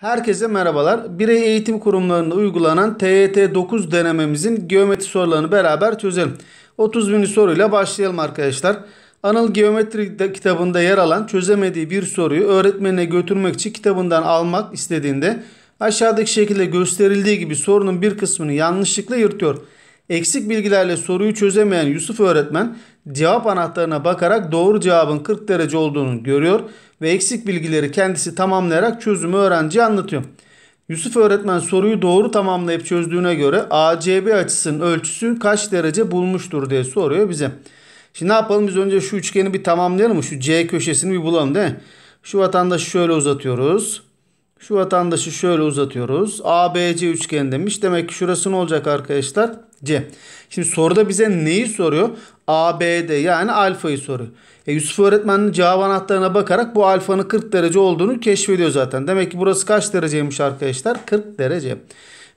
Herkese merhabalar. Birey eğitim kurumlarında uygulanan TYT 9 e denememizin geometri sorularını beraber çözelim. 30 bin soruyla başlayalım arkadaşlar. Anıl Geometri kitabında yer alan çözemediği bir soruyu öğretmenine götürmek için kitabından almak istediğinde aşağıdaki şekilde gösterildiği gibi sorunun bir kısmını yanlışlıkla yırtıyor. Eksik bilgilerle soruyu çözemeyen Yusuf öğretmen cevap anahtarına bakarak doğru cevabın 40 derece olduğunu görüyor ve eksik bilgileri kendisi tamamlayarak çözümü öğrenciye anlatıyor. Yusuf öğretmen soruyu doğru tamamlayıp çözdüğüne göre ACB açısının ölçüsü kaç derece bulmuştur diye soruyor bize. Şimdi ne yapalım biz önce şu üçgeni bir tamamlayalım mı? Şu C köşesini bir bulalım değil mi? Şu vatandaşı şöyle uzatıyoruz. Şu vatandaşı şöyle uzatıyoruz. ABC üçgen demiş. Demek ki şurası ne olacak arkadaşlar? C. Şimdi soruda bize neyi soruyor? ABD yani alfayı soruyor. E, Yusuf öğretmenin cevap anahtarına bakarak bu alfanın 40 derece olduğunu keşfediyor zaten. Demek ki burası kaç dereceymiş arkadaşlar? 40 derece.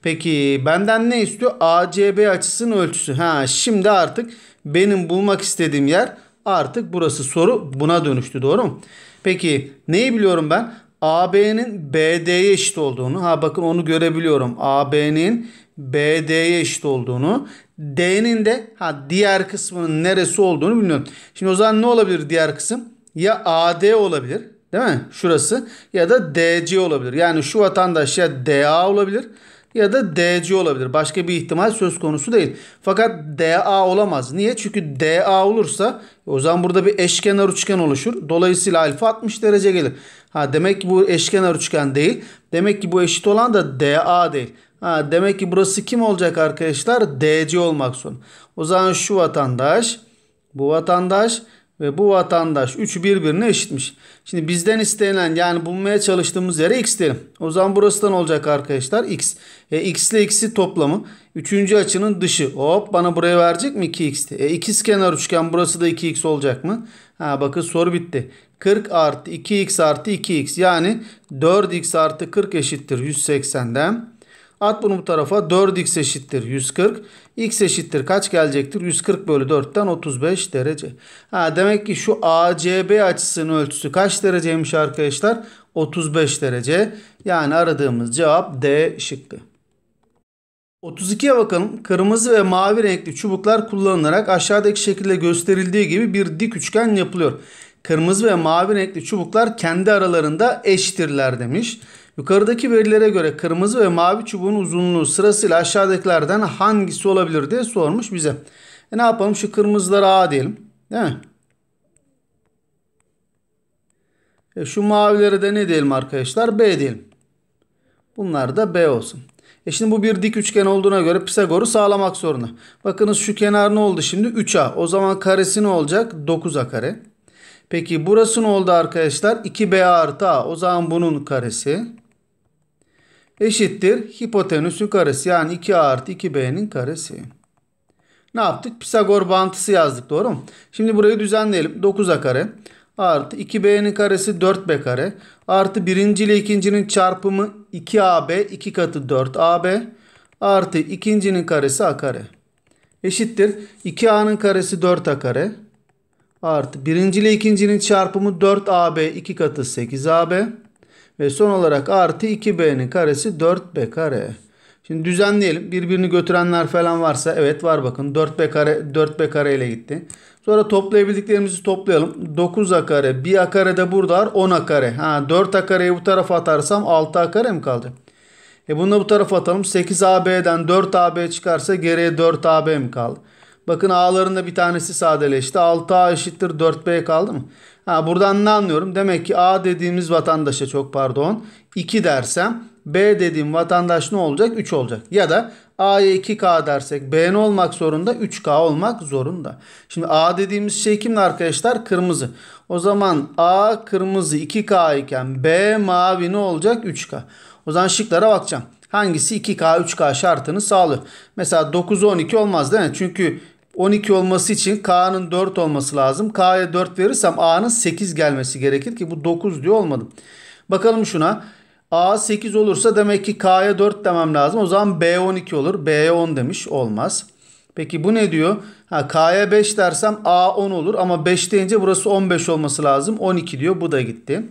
Peki benden ne istiyor? ACB açısının ölçüsü. Ha şimdi artık benim bulmak istediğim yer artık burası soru buna dönüştü doğru mu? Peki neyi biliyorum ben? AB'nin BD'ye eşit olduğunu. Ha bakın onu görebiliyorum. AB'nin BD'ye eşit olduğunu, D'nin de ha diğer kısmının neresi olduğunu bilmiyorum. Şimdi o zaman ne olabilir diğer kısım? Ya AD olabilir, değil mi? Şurası ya da DC olabilir. Yani şu vatandaş ya DA olabilir ya da DC olabilir. Başka bir ihtimal söz konusu değil. Fakat DA olamaz. Niye? Çünkü DA olursa o zaman burada bir eşkenar üçgen oluşur. Dolayısıyla alfa 60 derece gelir. Ha demek ki bu eşkenar üçgen değil. Demek ki bu eşit olan da DA değil. Ha, demek ki burası kim olacak arkadaşlar? DC olmak zorunda. O zaman şu vatandaş, bu vatandaş ve bu vatandaş. Üçü birbirine eşitmiş. Şimdi bizden istenilen yani bulmaya çalıştığımız yere x diyelim. O zaman burası da ne olacak arkadaşlar? x. E, x ile x'i toplamı. Üçüncü açının dışı. Hop bana buraya verecek mi 2x? E, ikiz kenar üçgen burası da 2x olacak mı? Ha bakın soru bitti. 40 artı 2x artı 2x yani 4x artı 40 eşittir 180'den. At bunu bu tarafa 4x eşittir 140. x eşittir kaç gelecektir? 140 bölü 4'ten 35 derece. Ha, demek ki şu ACB açısının ölçüsü kaç dereceymiş arkadaşlar? 35 derece. Yani aradığımız cevap D şıkkı. 32'ye bakalım. Kırmızı ve mavi renkli çubuklar kullanılarak aşağıdaki şekilde gösterildiği gibi bir dik üçgen yapılıyor. Kırmızı ve mavi renkli çubuklar kendi aralarında eşittirler demiş. Yukarıdaki verilere göre kırmızı ve mavi çubuğun uzunluğu sırasıyla aşağıdakilerden hangisi olabilir diye sormuş bize. E ne yapalım şu kırmızılara A diyelim. Değil mi? E şu mavileri de ne diyelim arkadaşlar? B diyelim. Bunlar da B olsun. E şimdi bu bir dik üçgen olduğuna göre Pisagor'u sağlamak zorunda. Bakınız şu kenar ne oldu şimdi? 3A. O zaman karesi ne olacak? 9A kare. Peki burası ne oldu arkadaşlar? 2B artı A. O zaman bunun karesi eşittir hipotenüsün karesi yani 2a artı 2b'nin karesi. Ne yaptık? Pisagor bağıntısı yazdık doğru mu? Şimdi burayı düzenleyelim. 9a kare artı 2b'nin karesi 4b kare artı birinci ile ikincinin çarpımı 2ab 2 katı 4ab artı ikincinin karesi a kare eşittir 2a'nın karesi 4a kare artı birinci ile ikincinin çarpımı 4ab 2 katı 8ab ve son olarak artı 2b'nin karesi 4b kare. Şimdi düzenleyelim. Birbirini götürenler falan varsa evet var bakın. 4b kare 4b kare ile gitti. Sonra toplayabildiklerimizi toplayalım. 9a kare, 1a kare de burada var. 10a kare. Ha 4a kareyi bu tarafa atarsam 6a kare mi kaldı? E bunu bu tarafa atalım. 8ab'den 4ab çıkarsa geriye 4ab mi kaldı? Bakın a'ların da bir tanesi sadeleşti. 6a eşittir 4b kaldı mı? Ha, buradan ne anlıyorum? Demek ki A dediğimiz vatandaşa çok pardon 2 dersem B dediğim vatandaş ne olacak? 3 olacak. Ya da A'ya 2K dersek B ne olmak zorunda? 3K olmak zorunda. Şimdi A dediğimiz şey kimdi arkadaşlar? Kırmızı. O zaman A kırmızı 2K iken B mavi ne olacak? 3K. O zaman şıklara bakacağım. Hangisi 2K 3K şartını sağlıyor? Mesela 9 12 olmaz değil mi? Çünkü 12 olması için K'nın 4 olması lazım. K'ya 4 verirsem A'nın 8 gelmesi gerekir ki bu 9 diyor olmadım. Bakalım şuna. A 8 olursa demek ki K'ya 4 demem lazım. O zaman B 12 olur. B'ye 10 demiş. Olmaz. Peki bu ne diyor? Ha, K'ya 5 dersem A 10 olur ama 5 deyince burası 15 olması lazım. 12 diyor. Bu da gitti.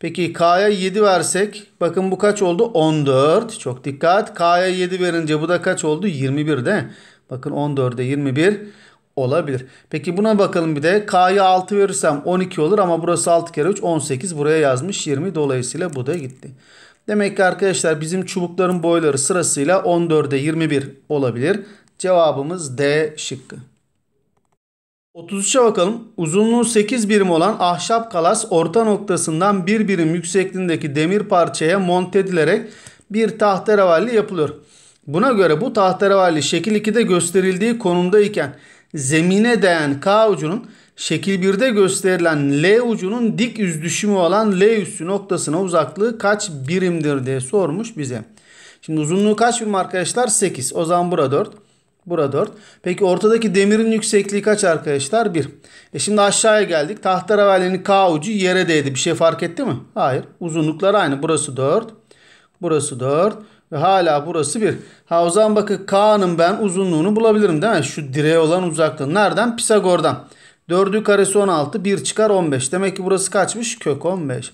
Peki K'ya 7 versek bakın bu kaç oldu? 14. Çok dikkat. K'ya 7 verince bu da kaç oldu? 21 de. Bakın 14'e 21 olabilir. Peki buna bakalım bir de. K'ya 6 verirsem 12 olur ama burası 6 kere 3 18. Buraya yazmış 20. Dolayısıyla bu da gitti. Demek ki arkadaşlar bizim çubukların boyları sırasıyla 14'e 21 olabilir. Cevabımız D şıkkı. 33'e bakalım. Uzunluğu 8 birim olan ahşap kalas orta noktasından 1 birim yüksekliğindeki demir parçaya monte edilerek bir tahterevalli yapılıyor. Buna göre bu tahterevalli şekil 2'de gösterildiği konumdayken zemine değen K ucunun şekil 1'de gösterilen L ucunun dik yüz düşümü olan L üssü noktasına uzaklığı kaç birimdir diye sormuş bize. Şimdi uzunluğu kaç birim arkadaşlar? 8. O zaman burada 4. Bura 4. Peki ortadaki demirin yüksekliği kaç arkadaşlar? 1. E şimdi aşağıya geldik. Tahterevalinin K ucu yere değdi. Bir şey fark etti mi? Hayır. Uzunluklar aynı. Burası 4. Burası 4. Ve hala burası 1. Ha o zaman bakın K'nın ben uzunluğunu bulabilirim değil mi? Şu direğe olan uzaklığı. Nereden? Pisagor'dan. 4'ü karesi 16. 1 çıkar 15. Demek ki burası kaçmış? Kök 15.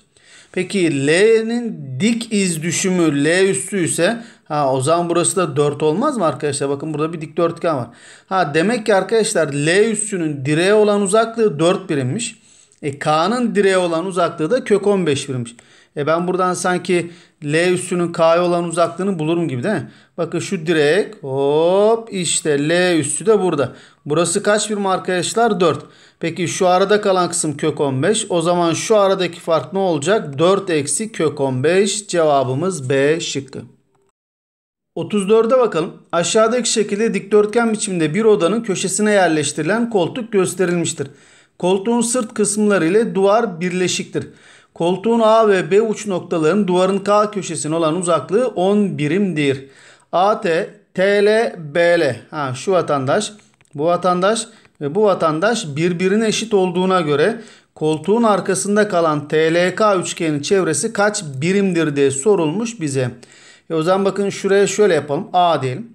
Peki L'nin dik iz düşümü L üstü ise Ha o zaman burası da 4 olmaz mı arkadaşlar? Bakın burada bir dikdörtgen var. Ha demek ki arkadaşlar L üssünün direğe olan uzaklığı 4 birimmiş. E K'nın direğe olan uzaklığı da kök 15 birimmiş. E ben buradan sanki L üssünün K'ya olan uzaklığını bulurum gibi değil mi? Bakın şu direk hop işte L üssü de burada. Burası kaç birim arkadaşlar? 4. Peki şu arada kalan kısım kök 15. O zaman şu aradaki fark ne olacak? 4 eksi kök 15 cevabımız B şıkkı. 34'e bakalım. Aşağıdaki şekilde dikdörtgen biçimde bir odanın köşesine yerleştirilen koltuk gösterilmiştir. Koltuğun sırt kısımları ile duvar birleşiktir. Koltuğun A ve B uç noktalarının duvarın K köşesine olan uzaklığı 10 birimdir. AT, TL, BL. Ha, şu vatandaş, bu vatandaş ve bu vatandaş birbirine eşit olduğuna göre koltuğun arkasında kalan TLK üçgenin çevresi kaç birimdir diye sorulmuş bize. E o zaman bakın şuraya şöyle yapalım. A diyelim.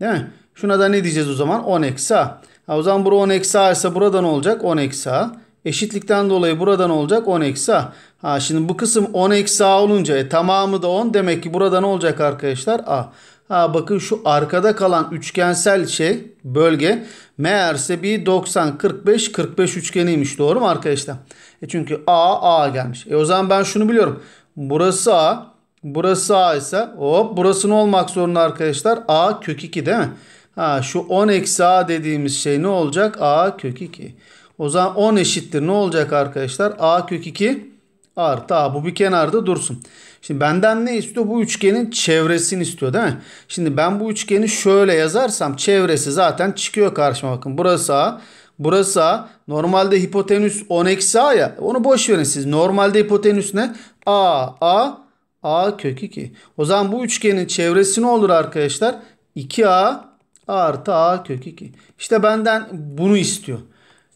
Değil mi? Şuna da ne diyeceğiz o zaman? 10 eksi A. Ha, o zaman bura 10 eksi A ise burada ne olacak? 10 eksi A. Eşitlikten dolayı burada ne olacak? 10 eksi A. Ha, şimdi bu kısım 10 eksi A olunca e, tamamı da 10. Demek ki burada ne olacak arkadaşlar? A. Ha, bakın şu arkada kalan üçgensel şey bölge meğerse bir 90 45 45 üçgeniymiş doğru mu arkadaşlar? E çünkü A A gelmiş. E o zaman ben şunu biliyorum. Burası A Burası A ise hop burası ne olmak zorunda arkadaşlar? A kök 2 değil mi? Ha, şu 10 eksi A dediğimiz şey ne olacak? A kök 2. O zaman 10 eşittir ne olacak arkadaşlar? A kök 2 artı A. Bu bir kenarda dursun. Şimdi benden ne istiyor? Bu üçgenin çevresini istiyor değil mi? Şimdi ben bu üçgeni şöyle yazarsam çevresi zaten çıkıyor karşıma. Bakın burası A. Burası A. Normalde hipotenüs 10 eksi A ya. Onu boş verin siz. Normalde hipotenüs ne? A, A, A kök 2. O zaman bu üçgenin çevresi ne olur arkadaşlar? 2A artı A kök 2. İşte benden bunu istiyor.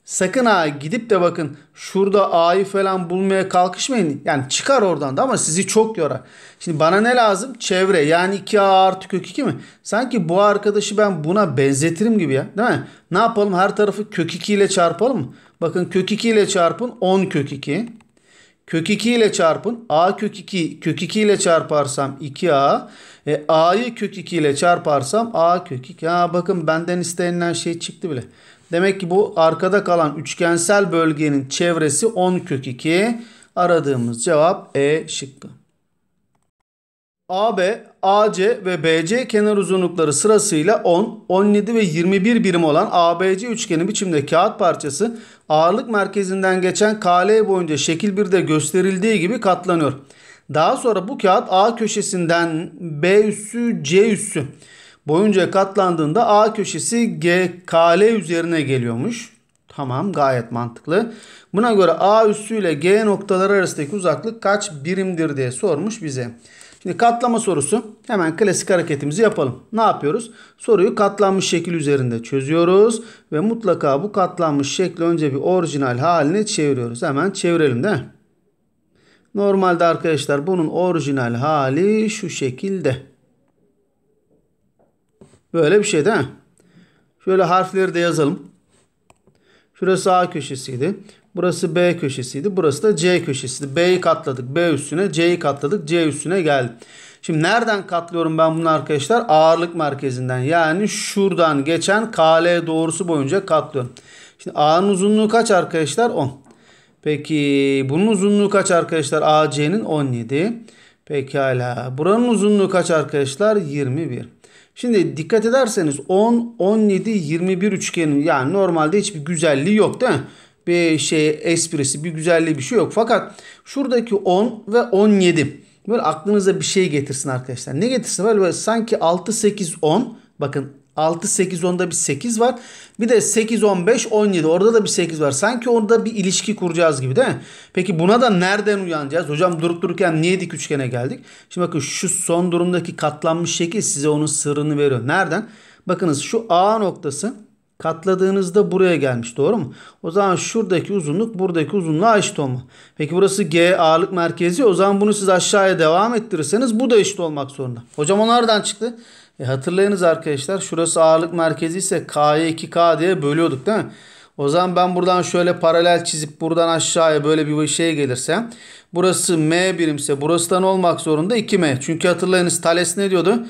Sakın ha gidip de bakın şurada A'yı falan bulmaya kalkışmayın. Yani çıkar oradan da ama sizi çok yorar. Şimdi bana ne lazım? Çevre yani 2A artı kök 2 mi? Sanki bu arkadaşı ben buna benzetirim gibi ya değil mi? Ne yapalım her tarafı kök 2 ile çarpalım mı? Bakın kök 2 ile çarpın 10 kök 2. Kök 2 ile çarpın. A kök 2 kök 2 ile çarparsam 2A. E, A'yı kök 2 ile çarparsam A kök 2. Ha, bakın benden istenilen şey çıktı bile. Demek ki bu arkada kalan üçgensel bölgenin çevresi 10 kök 2. Aradığımız cevap E şıkkı. AB AC ve BC kenar uzunlukları sırasıyla 10, 17 ve 21 birim olan ABC üçgeni biçimde kağıt parçası ağırlık merkezinden geçen KL boyunca şekil 1'de gösterildiği gibi katlanıyor. Daha sonra bu kağıt A köşesinden B üssü C üssü boyunca katlandığında A köşesi GKL üzerine geliyormuş. Tamam gayet mantıklı. Buna göre A üssü ile G noktaları arasındaki uzaklık kaç birimdir diye sormuş bize. Şimdi katlama sorusu. Hemen klasik hareketimizi yapalım. Ne yapıyoruz? Soruyu katlanmış şekil üzerinde çözüyoruz. Ve mutlaka bu katlanmış şekli önce bir orijinal haline çeviriyoruz. Hemen çevirelim değil mi? Normalde arkadaşlar bunun orijinal hali şu şekilde. Böyle bir şey değil mi? Şöyle harfleri de yazalım. Şurası A köşesiydi. Burası B köşesiydi. Burası da C köşesiydi. B'yi katladık. B üstüne. C'yi katladık. C üstüne geldi. Şimdi nereden katlıyorum ben bunu arkadaşlar? Ağırlık merkezinden. Yani şuradan geçen KL doğrusu boyunca katlıyorum. Şimdi A'nın uzunluğu kaç arkadaşlar? 10. Peki bunun uzunluğu kaç arkadaşlar? AC'nin 17. Pekala. Buranın uzunluğu kaç arkadaşlar? 21. Şimdi dikkat ederseniz 10, 17, 21 üçgenin yani normalde hiçbir güzelliği yok değil mi? bir şey esprisi, bir güzelliği bir şey yok. Fakat şuradaki 10 ve 17 böyle aklınıza bir şey getirsin arkadaşlar. Ne getirsin? Böyle, böyle sanki 6 8 10 bakın 6 8 10'da bir 8 var. Bir de 8 15 17 orada da bir 8 var. Sanki orada bir ilişki kuracağız gibi değil mi? Peki buna da nereden uyanacağız? Hocam durup dururken niye dik üçgene geldik? Şimdi bakın şu son durumdaki katlanmış şekil size onun sırrını veriyor. Nereden? Bakınız şu A noktası Katladığınızda buraya gelmiş doğru mu? O zaman şuradaki uzunluk buradaki uzunluğa eşit olma. Peki burası G ağırlık merkezi. O zaman bunu siz aşağıya devam ettirirseniz bu da eşit olmak zorunda. Hocam o nereden çıktı? E hatırlayınız arkadaşlar şurası ağırlık merkezi ise K'ya 2K diye bölüyorduk değil mi? O zaman ben buradan şöyle paralel çizip buradan aşağıya böyle bir şey gelirse burası M birimse burasından olmak zorunda 2M. Çünkü hatırlayınız Thales ne diyordu?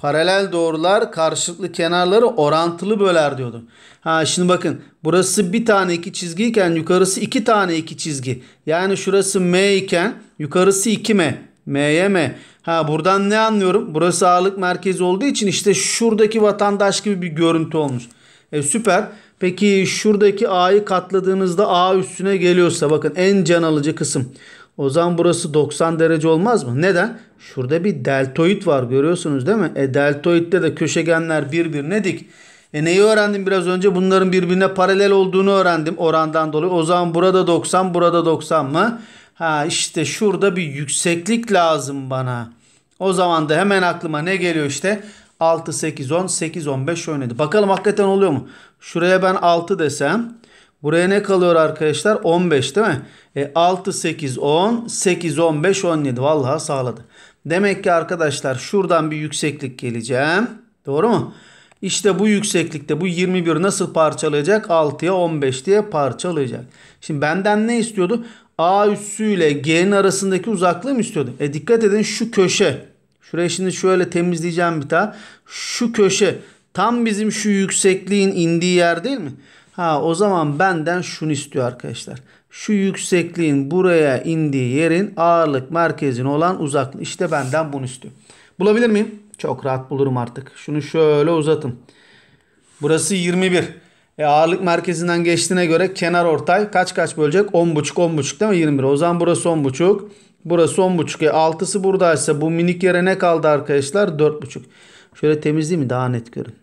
paralel doğrular karşılıklı kenarları orantılı böler diyordum. Ha şimdi bakın burası bir tane iki çizgiyken yukarısı iki tane iki çizgi. Yani şurası M iken yukarısı 2M. M'ye M. Ha buradan ne anlıyorum? Burası ağırlık merkezi olduğu için işte şuradaki vatandaş gibi bir görüntü olmuş. E süper. Peki şuradaki A'yı katladığınızda A üstüne geliyorsa bakın en can alıcı kısım. O zaman burası 90 derece olmaz mı? Neden? Şurada bir deltoid var görüyorsunuz değil mi? E deltoidde de köşegenler birbirine dik. E neyi öğrendim biraz önce? Bunların birbirine paralel olduğunu öğrendim orandan dolayı. O zaman burada 90, burada 90 mı? Ha işte şurada bir yükseklik lazım bana. O zaman da hemen aklıma ne geliyor işte? 6, 8, 10, 8, 15 oynadı. Bakalım hakikaten oluyor mu? Şuraya ben 6 desem. Buraya ne kalıyor arkadaşlar? 15 değil mi? E, 6, 8, 10, 8, 15, 17. Vallahi sağladı. Demek ki arkadaşlar şuradan bir yükseklik geleceğim. Doğru mu? İşte bu yükseklikte bu 21 nasıl parçalayacak? 6'ya 15 diye parçalayacak. Şimdi benden ne istiyordu? A üssüyle G'nin arasındaki uzaklığı mı istiyordu? E dikkat edin şu köşe. Şurayı şimdi şöyle temizleyeceğim bir daha. Şu köşe tam bizim şu yüksekliğin indiği yer değil mi? Ha o zaman benden şunu istiyor arkadaşlar şu yüksekliğin buraya indiği yerin ağırlık merkezin olan uzaklığı. İşte benden bunu üstü. Bulabilir miyim? Çok rahat bulurum artık. Şunu şöyle uzatın. Burası 21. E ağırlık merkezinden geçtiğine göre kenar ortay kaç kaç bölecek? 10.5 10.5 değil mi? 21. O zaman burası 10.5. Burası 10.5. E 6'sı buradaysa bu minik yere ne kaldı arkadaşlar? 4.5. Şöyle temizleyeyim mi? Daha net görün.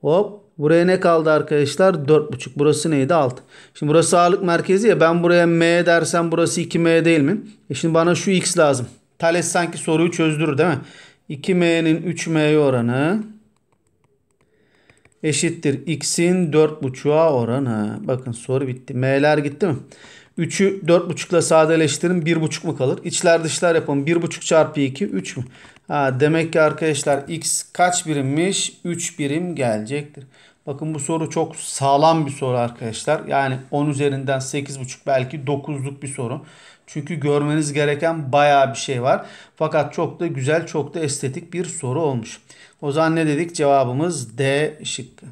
Hop Buraya ne kaldı arkadaşlar? 4,5. Burası neydi? 6. Şimdi burası sağlık merkezi ya. Ben buraya M dersem burası 2M değil mi? E şimdi bana şu X lazım. Thales sanki soruyu çözdürür değil mi? 2M'nin 3 M oranı eşittir. X'in 4,5'a oranı. Bakın soru bitti. M'ler gitti mi? 3'ü 4,5 ile sadeleştirin. 1,5 mu kalır? İçler dışlar yapalım. 1,5 çarpı 2 3 mü? Ha, demek ki arkadaşlar x kaç birimmiş? 3 birim gelecektir. Bakın bu soru çok sağlam bir soru arkadaşlar. Yani 10 üzerinden 8,5 belki 9'luk bir soru. Çünkü görmeniz gereken baya bir şey var. Fakat çok da güzel, çok da estetik bir soru olmuş. O zaman ne dedik? Cevabımız D şıkkı.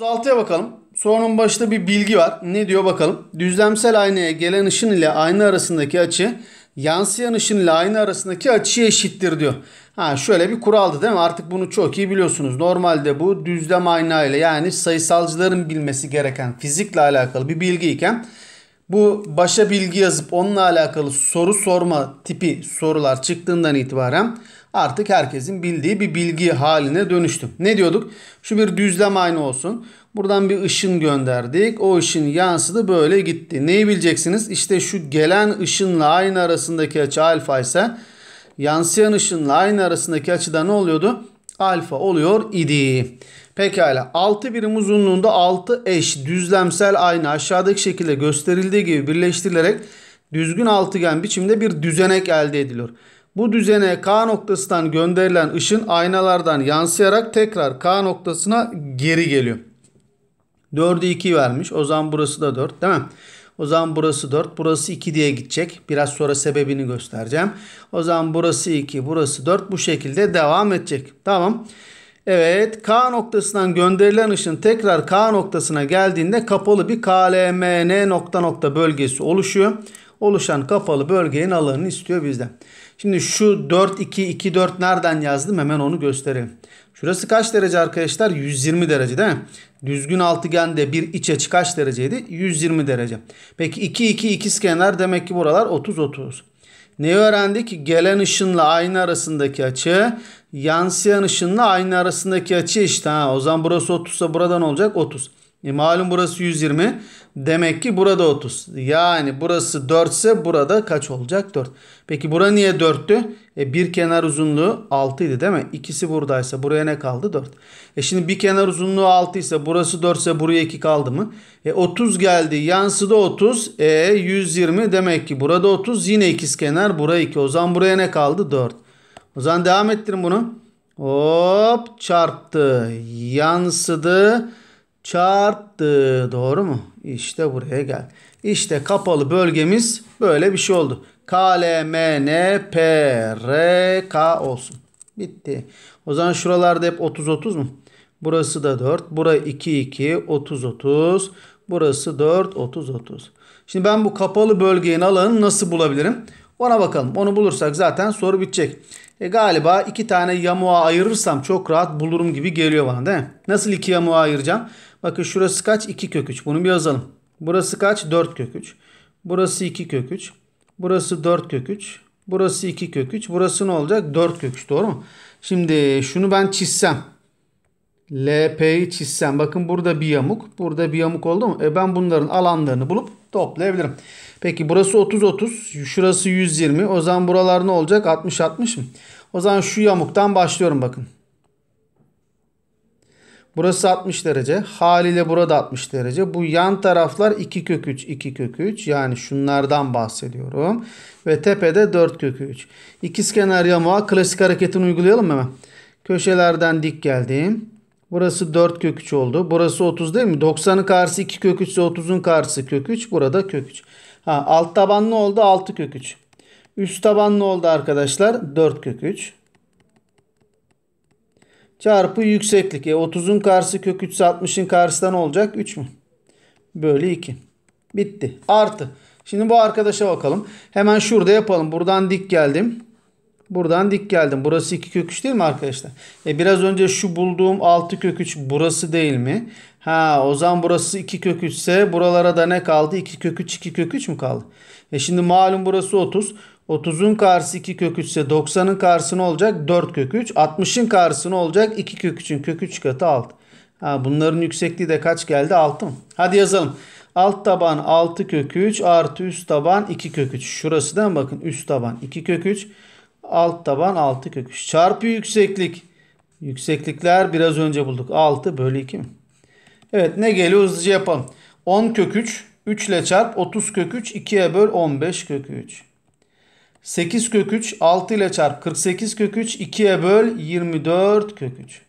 36'ya bakalım. Sorunun başında bir bilgi var. Ne diyor bakalım? Düzlemsel aynaya gelen ışın ile ayna arasındaki açı yansıyan ışın ile ayna arasındaki açıya eşittir diyor. Ha şöyle bir kuraldı değil mi? Artık bunu çok iyi biliyorsunuz. Normalde bu düzlem ayna ile yani sayısalcıların bilmesi gereken fizikle alakalı bir bilgiyken, bu başa bilgi yazıp onunla alakalı soru sorma tipi sorular çıktığından itibaren artık herkesin bildiği bir bilgi haline dönüştüm. Ne diyorduk? Şu bir düzlem ayna olsun. Buradan bir ışın gönderdik. O ışın yansıdı böyle gitti. Neyi bileceksiniz? İşte şu gelen ışınla aynı arasındaki açı alfa ise yansıyan ışınla aynı arasındaki açıda ne oluyordu? Alfa oluyor idi. Pekala 6 birim uzunluğunda 6 eş düzlemsel ayna aşağıdaki şekilde gösterildiği gibi birleştirilerek düzgün altıgen biçimde bir düzenek elde ediliyor. Bu düzene K noktasından gönderilen ışın aynalardan yansıyarak tekrar K noktasına geri geliyor. 4'ü 2 vermiş. O zaman burası da 4 değil mi? O zaman burası 4. Burası 2 diye gidecek. Biraz sonra sebebini göstereceğim. O zaman burası 2. Burası 4. Bu şekilde devam edecek. Tamam. Evet. K noktasından gönderilen ışın tekrar K noktasına geldiğinde kapalı bir KLMN nokta nokta bölgesi oluşuyor oluşan kapalı bölgenin alanını istiyor bizden. Şimdi şu 4, 2, 2, 4 nereden yazdım hemen onu göstereyim. Şurası kaç derece arkadaşlar? 120 derece değil mi? Düzgün altıgende bir iç açı kaç dereceydi? 120 derece. Peki 2, 2, 2 kenar demek ki buralar 30, 30. Neyi öğrendik? Gelen ışınla aynı arasındaki açı, yansıyan ışınla aynı arasındaki açı işte. Ha, o zaman burası 30 ise buradan olacak? 30. E malum burası 120. Demek ki burada 30. Yani burası 4 ise burada kaç olacak? 4. Peki bura niye 4'tü? E bir kenar uzunluğu 6 idi değil mi? İkisi buradaysa buraya ne kaldı? 4. E şimdi bir kenar uzunluğu 6 ise burası 4 ise buraya 2 kaldı mı? E 30 geldi. yansıda da 30. E 120 demek ki burada 30. Yine ikiz kenar buraya 2. O zaman buraya ne kaldı? 4. O zaman devam ettirin bunu. Hop çarptı. Yansıdı çarptı. Doğru mu? İşte buraya gel. İşte kapalı bölgemiz böyle bir şey oldu. K, L, M, N, P, R, K olsun. Bitti. O zaman şuralarda hep 30-30 mu? Burası da 4. Bura 2-2. 30-30. Burası 4-30-30. Şimdi ben bu kapalı bölgenin alanını nasıl bulabilirim? Ona bakalım. Onu bulursak zaten soru bitecek. E galiba iki tane yamuğa ayırırsam çok rahat bulurum gibi geliyor bana değil mi? Nasıl iki yamuğa ayıracağım? Bakın şurası kaç? 2 kök 3. Bunu bir yazalım. Burası kaç? 4 kök 3. Burası 2 kök 3. Burası 4 kök 3. Burası 2 kök 3. Burası ne olacak? 4 kök 3 doğru mu? Şimdi şunu ben çizsem. LP'yi çizsem. Bakın burada bir yamuk. Burada bir yamuk oldu mu? E ben bunların alanlarını bulup toplayabilirim. Peki burası 30-30. Şurası 120. O zaman buralar ne olacak? 60-60 mı? O zaman şu yamuktan başlıyorum bakın. Burası 60 derece. Haliyle burada 60 derece. Bu yan taraflar 2 kök 3, 2 kök 3. Yani şunlardan bahsediyorum. Ve tepede 4 kök 3. İkizkenar yamuğa klasik hareketini uygulayalım hemen? Köşelerden dik geldim. Burası 4 kök 3 oldu. Burası 30 değil mi? 90'ın karşısı 2 kök 3 ise 30'un karşısı kök 3. Burada kök 3. Ha, alt taban ne oldu? 6 kök 3. Üst taban ne oldu arkadaşlar? 4 kök 3 çarpı yükseklik. E 30'un karşısı kök 3 60'ın karşısından olacak 3 mü? Bölü 2. Bitti. Artı. Şimdi bu arkadaşa bakalım. Hemen şurada yapalım. Buradan dik geldim. Buradan dik geldim. Burası 2 kök 3 değil mi arkadaşlar? E biraz önce şu bulduğum 6 kök 3 burası değil mi? Ha o zaman burası 2 kök 3 ise buralara da ne kaldı? 2 kök 3 2 kök 3 mü kaldı? E şimdi malum burası 30. 30'un karşısı 2 kök 3 ise 90'ın karşısı ne olacak? 4 kök 3. 60'ın karşısı ne olacak? 2 kök 3'ün kök 3 katı 6. Ha, bunların yüksekliği de kaç geldi? 6 mı? Hadi yazalım. Alt taban 6 kök 3 artı üst taban 2 kök 3. Şurası da bakın üst taban 2 kök 3. Alt taban 6 kök 3. Çarpı yükseklik. Yükseklikler biraz önce bulduk. 6 bölü 2 mi? Evet ne geliyor hızlıca yapalım. 10 kök 3. 3 ile çarp 30 kök 3. 2'ye böl 15 kök 3. 8 kök 3 6 ile çarp 48 kök 3 2'ye böl 24 kök 3.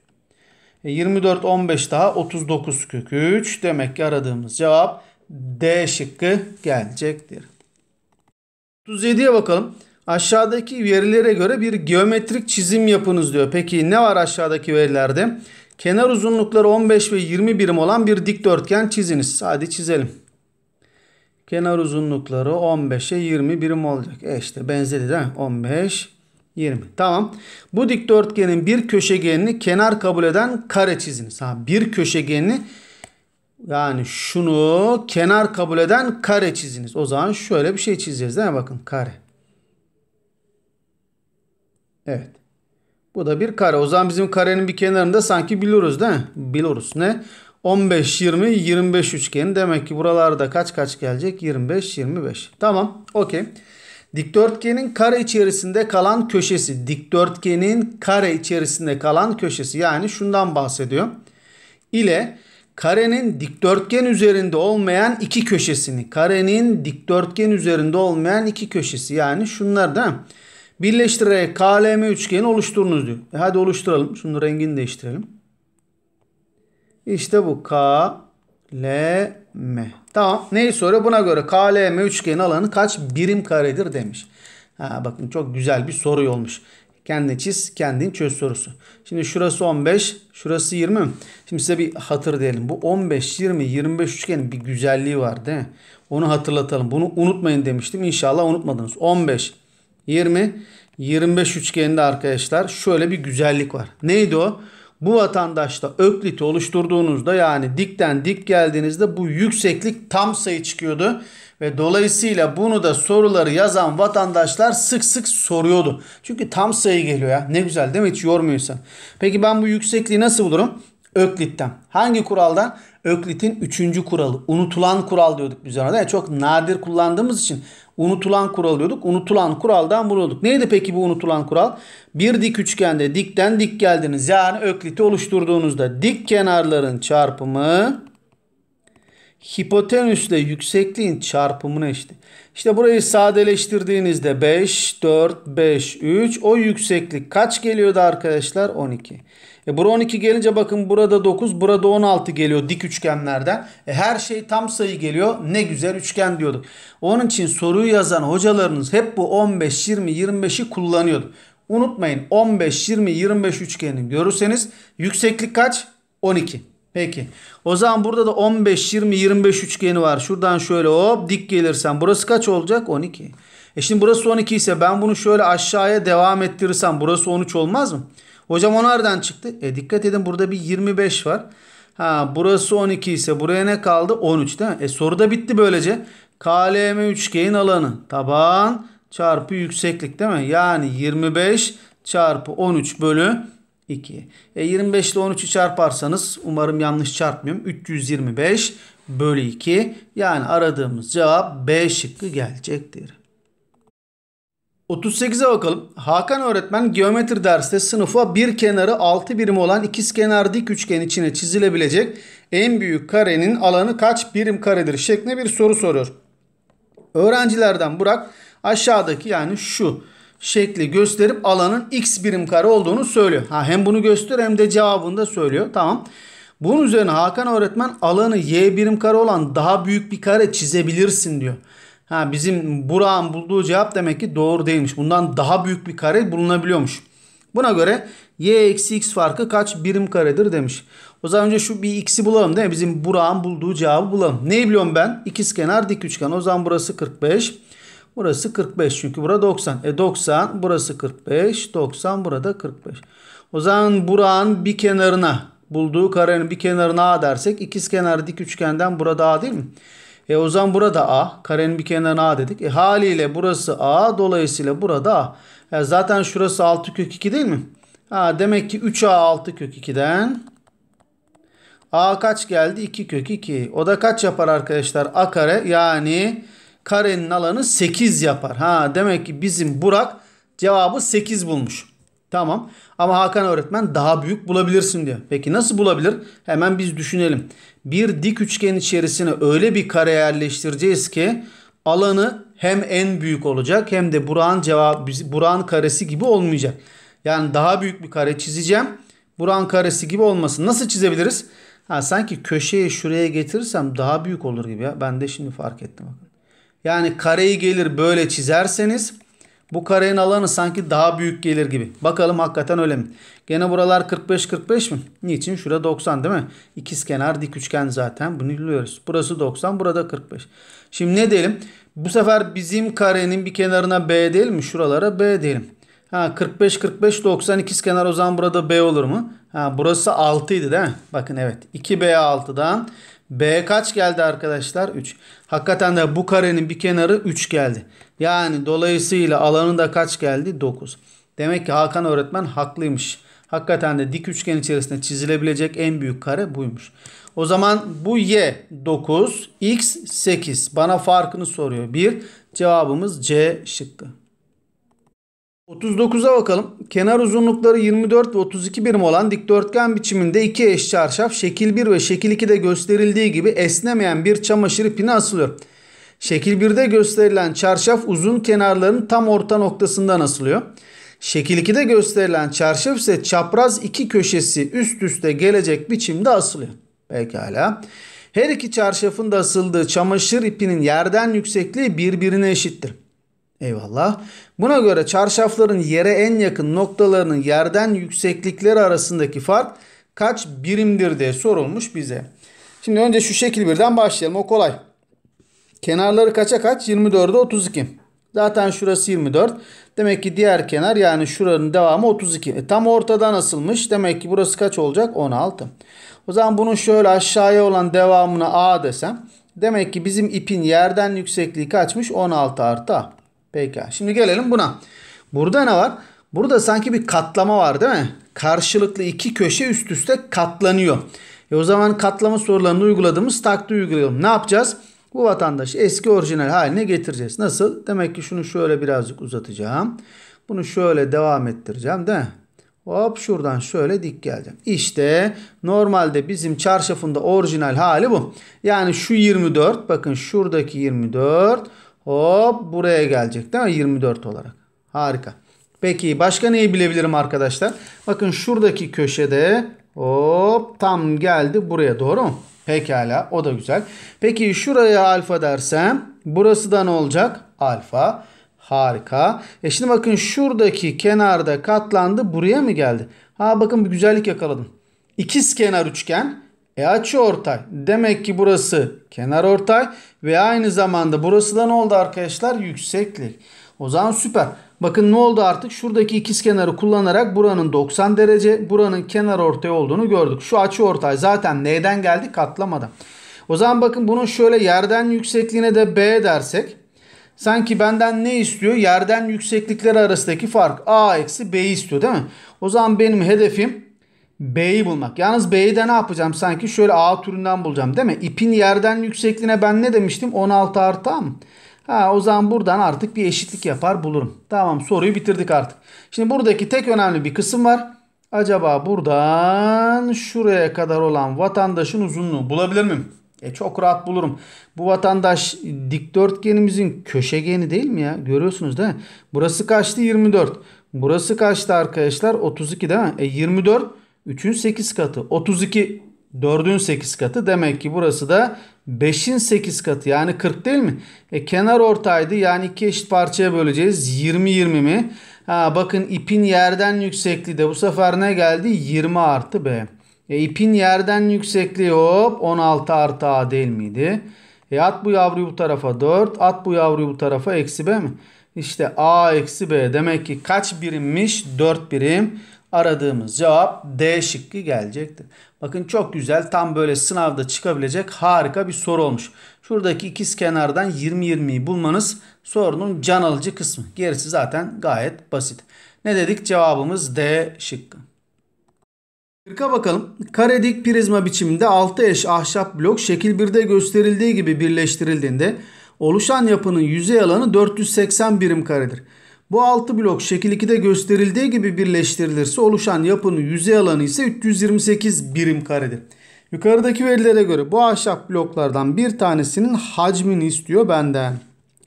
24 15 daha 39 kök 3 demek ki aradığımız cevap D şıkkı gelecektir. 37'ye bakalım. Aşağıdaki verilere göre bir geometrik çizim yapınız diyor. Peki ne var aşağıdaki verilerde? Kenar uzunlukları 15 ve 20 birim olan bir dikdörtgen çiziniz. Hadi çizelim. Kenar uzunlukları 15'e 20 birim olacak. E işte benzedi değil 15, 20. Tamam. Bu dikdörtgenin bir köşegenini kenar kabul eden kare çiziniz. Ha, bir köşegenini yani şunu kenar kabul eden kare çiziniz. O zaman şöyle bir şey çizeceğiz değil mi? Bakın kare. Evet. Bu da bir kare. O zaman bizim karenin bir kenarında sanki biliyoruz değil mi? Biliyoruz. Ne? 15, 20, 25 üçgeni. Demek ki buralarda kaç kaç gelecek? 25, 25. Tamam. Okey. Dikdörtgenin kare içerisinde kalan köşesi. Dikdörtgenin kare içerisinde kalan köşesi. Yani şundan bahsediyor. İle karenin dikdörtgen üzerinde olmayan iki köşesini. Karenin dikdörtgen üzerinde olmayan iki köşesi. Yani şunlar değil Birleştirerek KLM üçgeni oluşturunuz diyor. E hadi oluşturalım. Şunu rengini değiştirelim. İşte bu K, L, M. Tamam. Neyi soruyor? Buna göre K, L, M üçgenin alanı kaç birim karedir demiş. Ha, bakın çok güzel bir soru olmuş. Kendin çiz, kendin çöz sorusu. Şimdi şurası 15, şurası 20. Şimdi size bir hatır diyelim. Bu 15, 20, 25 üçgenin bir güzelliği var değil mi? Onu hatırlatalım. Bunu unutmayın demiştim. İnşallah unutmadınız. 15, 20, 25 üçgeninde arkadaşlar şöyle bir güzellik var. Neydi o? bu vatandaşta ökliti oluşturduğunuzda yani dikten dik geldiğinizde bu yükseklik tam sayı çıkıyordu. Ve dolayısıyla bunu da soruları yazan vatandaşlar sık sık soruyordu. Çünkü tam sayı geliyor ya. Ne güzel değil mi? Hiç yormuyor Peki ben bu yüksekliği nasıl bulurum? Öklitten. Hangi kuraldan? Öklit'in üçüncü kuralı. Unutulan kural diyorduk biz ona. Yani çok nadir kullandığımız için unutulan kural diyorduk. Unutulan kuraldan buluyorduk. Neydi peki bu unutulan kural? Bir dik üçgende dikten dik geldiniz. Yani Öklit'i oluşturduğunuzda dik kenarların çarpımı hipotenüsle yüksekliğin çarpımına eşit. İşte burayı sadeleştirdiğinizde 5, 4, 5, 3 o yükseklik kaç geliyordu arkadaşlar? 12. E bura 12 gelince bakın burada 9 burada 16 geliyor dik üçgenlerden. E her şey tam sayı geliyor. Ne güzel üçgen diyorduk. Onun için soruyu yazan hocalarınız hep bu 15, 20, 25'i kullanıyordu. Unutmayın 15, 20, 25 üçgenini görürseniz yükseklik kaç? 12. Peki. O zaman burada da 15, 20, 25 üçgeni var. Şuradan şöyle hop dik gelirsen burası kaç olacak? 12. E şimdi burası 12 ise ben bunu şöyle aşağıya devam ettirirsem burası 13 olmaz mı? Hocam o nereden çıktı? E dikkat edin burada bir 25 var. Ha burası 12 ise buraya ne kaldı? 13 değil mi? E soru da bitti böylece. KLM üçgeğin alanı taban çarpı yükseklik değil mi? Yani 25 çarpı 13 bölü 2. E 25 ile 13'ü çarparsanız umarım yanlış çarpmıyorum. 325 bölü 2 yani aradığımız cevap B şıkkı gelecektir. 38'e bakalım. Hakan öğretmen geometri derste sınıfa bir kenarı 6 birim olan ikizkenar dik üçgen içine çizilebilecek en büyük karenin alanı kaç birim karedir şeklinde bir soru soruyor. Öğrencilerden Burak aşağıdaki yani şu şekli gösterip alanın x birim kare olduğunu söylüyor. Ha, hem bunu göster hem de cevabını da söylüyor. Tamam. Bunun üzerine Hakan öğretmen alanı y birim kare olan daha büyük bir kare çizebilirsin diyor. Ha bizim Burak'ın bulduğu cevap demek ki doğru değilmiş. Bundan daha büyük bir kare bulunabiliyormuş. Buna göre y eksi x farkı kaç birim karedir demiş. O zaman önce şu bir x'i bulalım değil mi? Bizim Burak'ın bulduğu cevabı bulalım. Neyi biliyorum ben? İkiz kenar dik üçgen. O zaman burası 45. Burası 45 çünkü burada 90. E 90 burası 45. 90 burada 45. O zaman Burak'ın bir kenarına bulduğu karenin bir kenarına A dersek kenar dik üçgenden burada A değil mi? E o zaman burada A. Karenin bir kenarına A dedik. E haliyle burası A. Dolayısıyla burada A. E zaten şurası 6 kök 2 değil mi? Ha, demek ki 3A 6 kök 2'den A kaç geldi? 2 kök 2. O da kaç yapar arkadaşlar? A kare yani karenin alanı 8 yapar. Ha demek ki bizim Burak cevabı 8 bulmuş. Tamam ama Hakan öğretmen daha büyük bulabilirsin diyor. Peki nasıl bulabilir? Hemen biz düşünelim. Bir dik üçgen içerisine öyle bir kare yerleştireceğiz ki alanı hem en büyük olacak hem de buranın cevabı buranın karesi gibi olmayacak. Yani daha büyük bir kare çizeceğim. Buranın karesi gibi olmasın. Nasıl çizebiliriz? Ha, sanki köşeyi şuraya getirirsem daha büyük olur gibi ya. Ben de şimdi fark ettim. Yani kareyi gelir böyle çizerseniz bu karenin alanı sanki daha büyük gelir gibi. Bakalım hakikaten öyle mi? Gene buralar 45-45 mi? Niçin? Şura 90 değil mi? İkiz kenar dik üçgen zaten. Bunu biliyoruz. Burası 90, burada 45. Şimdi ne diyelim? Bu sefer bizim karenin bir kenarına B değil mi? Şuralara B diyelim. 45 45 90 ikiz kenar o zaman burada B olur mu? Ha burası 6 idi değil mi? Bakın evet. 2B 6'dan B kaç geldi arkadaşlar? 3. Hakikaten de bu karenin bir kenarı 3 geldi. Yani dolayısıyla alanı da kaç geldi? 9. Demek ki Hakan öğretmen haklıymış. Hakikaten de dik üçgen içerisinde çizilebilecek en büyük kare buymuş. O zaman bu y 9, x 8. Bana farkını soruyor. 1 cevabımız C şıkkı. 39'a bakalım. Kenar uzunlukları 24 ve 32 birim olan dikdörtgen biçiminde iki eş çarşaf şekil 1 ve şekil 2'de gösterildiği gibi esnemeyen bir çamaşır ipine asılıyor. Şekil 1'de gösterilen çarşaf uzun kenarların tam orta noktasından asılıyor. Şekil 2'de gösterilen çarşaf ise çapraz iki köşesi üst üste gelecek biçimde asılıyor. Pekala. Her iki çarşafın da asıldığı çamaşır ipinin yerden yüksekliği birbirine eşittir. Eyvallah. Buna göre çarşafların yere en yakın noktalarının yerden yükseklikleri arasındaki fark kaç birimdir diye sorulmuş bize. Şimdi önce şu şekil birden başlayalım. O kolay. Kenarları kaça kaç? 24'e 32. Zaten şurası 24. Demek ki diğer kenar yani şuranın devamı 32. E, tam ortadan asılmış. Demek ki burası kaç olacak? 16. O zaman bunun şöyle aşağıya olan devamına A desem. Demek ki bizim ipin yerden yüksekliği kaçmış? 16 artı A. Peki. Şimdi gelelim buna. Burada ne var? Burada sanki bir katlama var değil mi? Karşılıklı iki köşe üst üste katlanıyor. E o zaman katlama sorularını uyguladığımız taktiği uygulayalım. Ne yapacağız? Bu vatandaşı eski orijinal haline getireceğiz. Nasıl? Demek ki şunu şöyle birazcık uzatacağım. Bunu şöyle devam ettireceğim değil mi? Hop şuradan şöyle dik geleceğim. İşte normalde bizim çarşafında orijinal hali bu. Yani şu 24 bakın şuradaki 24 Hop buraya gelecek değil mi? 24 olarak. Harika. Peki başka neyi bilebilirim arkadaşlar? Bakın şuradaki köşede hop tam geldi buraya doğru mu? Pekala o da güzel. Peki şuraya alfa dersem burası da ne olacak? Alfa. Harika. E şimdi bakın şuradaki kenarda katlandı buraya mı geldi? Ha bakın bir güzellik yakaladım. İkiz kenar üçgen. E açı ortay. Demek ki burası kenar ortay ve aynı zamanda burası da ne oldu arkadaşlar? Yükseklik. O zaman süper. Bakın ne oldu artık? Şuradaki ikiz kenarı kullanarak buranın 90 derece, buranın kenar ortay olduğunu gördük. Şu açı ortay zaten neyden geldi? Katlamadan. O zaman bakın bunun şöyle yerden yüksekliğine de B dersek. Sanki benden ne istiyor? Yerden yükseklikler arasındaki fark. A eksi B istiyor değil mi? O zaman benim hedefim B'yi bulmak. Yalnız B'yi de ne yapacağım? Sanki şöyle A türünden bulacağım değil mi? İpin yerden yüksekliğine ben ne demiştim? 16 artı A mı? Ha, o zaman buradan artık bir eşitlik yapar bulurum. Tamam soruyu bitirdik artık. Şimdi buradaki tek önemli bir kısım var. Acaba buradan şuraya kadar olan vatandaşın uzunluğu bulabilir miyim? E çok rahat bulurum. Bu vatandaş dikdörtgenimizin köşegeni değil mi ya? Görüyorsunuz değil mi? Burası kaçtı? 24. Burası kaçtı arkadaşlar? 32 değil mi? E 24 3'ün 8 katı. 32 4'ün 8 katı. Demek ki burası da 5'in 8 katı yani 40 değil mi? E, kenar ortaydı yani iki eşit parçaya böleceğiz. 20 20 mi? Ha, bakın ipin yerden yüksekliği de bu sefer ne geldi? 20 artı B. E, ipin yerden yüksekliği hop 16 artı A değil miydi? E, at bu yavruyu bu tarafa 4. At bu yavruyu bu tarafa eksi B mi? İşte A eksi B. Demek ki kaç birimmiş? 4 birim aradığımız cevap D şıkkı gelecektir. Bakın çok güzel tam böyle sınavda çıkabilecek harika bir soru olmuş. Şuradaki ikiz kenardan 20-20'yi bulmanız sorunun can alıcı kısmı. Gerisi zaten gayet basit. Ne dedik cevabımız D şıkkı. 40'a bakalım. Karedik prizma biçiminde 6 eş ahşap blok şekil 1'de gösterildiği gibi birleştirildiğinde oluşan yapının yüzey alanı 480 birim karedir. Bu 6 blok şekil 2'de gösterildiği gibi birleştirilirse oluşan yapının yüzey alanı ise 328 birim karedir. Yukarıdaki verilere göre bu ahşap bloklardan bir tanesinin hacmini istiyor benden.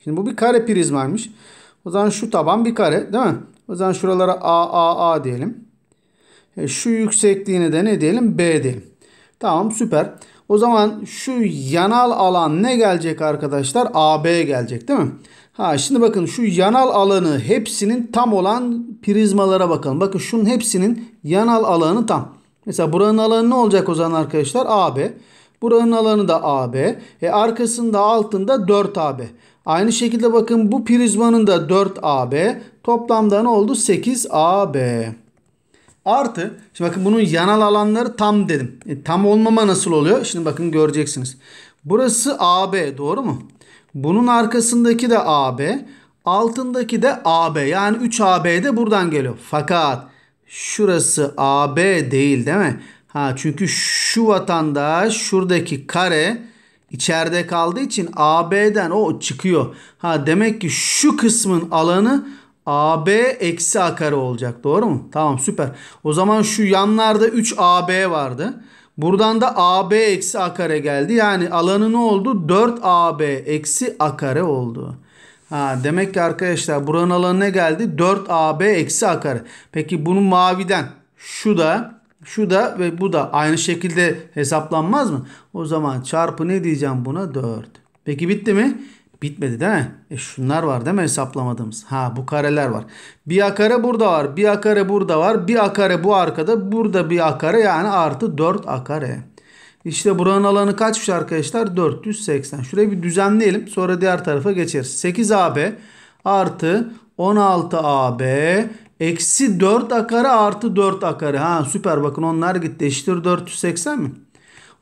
Şimdi bu bir kare prizmaymış. O zaman şu taban bir kare değil mi? O zaman şuralara A, A, A diyelim. E şu yüksekliğine de ne diyelim? B diyelim. Tamam süper. O zaman şu yanal alan ne gelecek arkadaşlar? AB gelecek değil mi? Ha şimdi bakın şu yanal alanı hepsinin tam olan prizmalara bakalım. Bakın şunun hepsinin yanal alanı tam. Mesela buranın alanı ne olacak o zaman arkadaşlar? AB. Buranın alanı da AB. E arkasında altında 4AB. Aynı şekilde bakın bu prizmanın da 4AB. Toplamda ne oldu? 8AB. Artı şimdi bakın bunun yanal alanları tam dedim. E, tam olmama nasıl oluyor? Şimdi bakın göreceksiniz. Burası AB doğru mu? Bunun arkasındaki de AB. Altındaki de AB. Yani 3AB de buradan geliyor. Fakat şurası AB değil değil mi? Ha çünkü şu vatandaş şuradaki kare içeride kaldığı için AB'den o çıkıyor. Ha demek ki şu kısmın alanı AB eksi A kare olacak. Doğru mu? Tamam süper. O zaman şu yanlarda 3 AB vardı. Buradan da AB eksi A kare geldi. Yani alanı ne oldu? 4AB eksi A kare oldu. Ha, demek ki arkadaşlar buranın alanı ne geldi? 4AB eksi A kare. Peki bunu maviden şu da şu da ve bu da aynı şekilde hesaplanmaz mı? O zaman çarpı ne diyeceğim buna? 4. Peki bitti mi? Bitmedi değil mi? E şunlar var değil mi hesaplamadığımız? Ha bu kareler var. Bir akare burada var. Bir akare burada var. Bir akare bu arkada. Burada bir akare yani artı 4 akare. İşte buranın alanı kaçmış arkadaşlar? 480. Şurayı bir düzenleyelim. Sonra diğer tarafa geçeriz. 8AB artı 16AB eksi 4 akare artı 4 akare. Ha süper bakın onlar gitti. Eşittir 480 mi?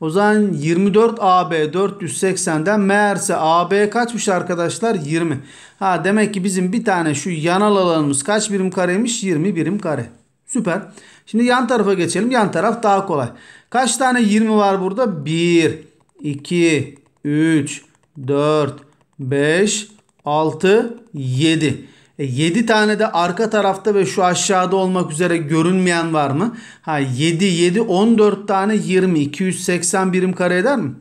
O zaman 24 AB 480'den meğerse AB kaçmış arkadaşlar? 20. Ha demek ki bizim bir tane şu yanal alanımız kaç birim kareymiş? 20 birim kare. Süper. Şimdi yan tarafa geçelim. Yan taraf daha kolay. Kaç tane 20 var burada? 1, 2, 3, 4, 5, 6, 7. 7 e, tane de arka tarafta ve şu aşağıda olmak üzere görünmeyen var mı? Ha 7 7 14 tane 20 280 birim kare eder mi?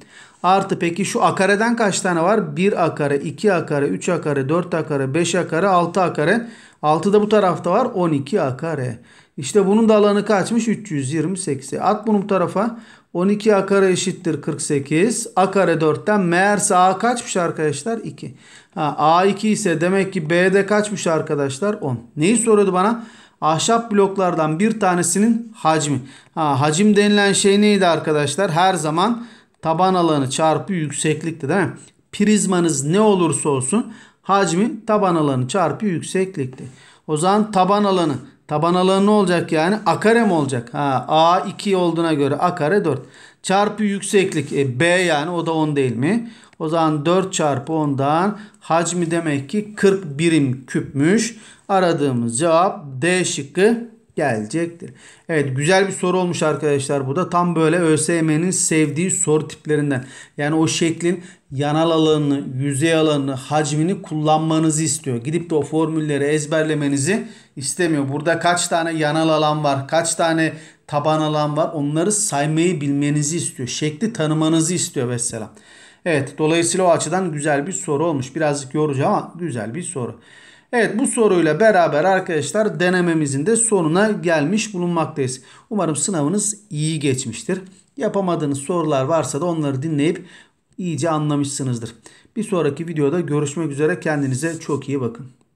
Artı peki şu akareden kaç tane var? 1 akare, 2 akare, 3 akare, 4 akare, 5 akare, 6 akare. 6 da bu tarafta var 12 akare. İşte bunun da alanı kaçmış? 328'e. At bunu bu tarafa. 12 a kare eşittir 48. a kare 4'ten meğerse a kaçmış arkadaşlar? 2. Ha, a 2 ise demek ki b'de kaçmış arkadaşlar? 10. Neyi soruyordu bana? Ahşap bloklardan bir tanesinin hacmi. Ha, hacim denilen şey neydi arkadaşlar? Her zaman taban alanı çarpı yükseklikti değil mi? Prizmanız ne olursa olsun hacmi taban alanı çarpı yükseklikti. O zaman taban alanı Taban alanı ne olacak yani? A kare mi olacak? Ha, A 2 olduğuna göre A kare 4. Çarpı yükseklik e, B yani o da 10 değil mi? O zaman 4 çarpı 10'dan hacmi demek ki 40 birim küpmüş. Aradığımız cevap D şıkkı gelecektir. Evet güzel bir soru olmuş arkadaşlar bu da. Tam böyle ÖSYM'nin sevdiği soru tiplerinden. Yani o şeklin yanal alanını, yüzey alanını, hacmini kullanmanızı istiyor. Gidip de o formülleri ezberlemenizi istemiyor. Burada kaç tane yanal alan var, kaç tane taban alan var onları saymayı bilmenizi istiyor. Şekli tanımanızı istiyor mesela. Evet dolayısıyla o açıdan güzel bir soru olmuş. Birazcık yorucu ama güzel bir soru. Evet bu soruyla beraber arkadaşlar denememizin de sonuna gelmiş bulunmaktayız. Umarım sınavınız iyi geçmiştir. Yapamadığınız sorular varsa da onları dinleyip iyice anlamışsınızdır. Bir sonraki videoda görüşmek üzere kendinize çok iyi bakın.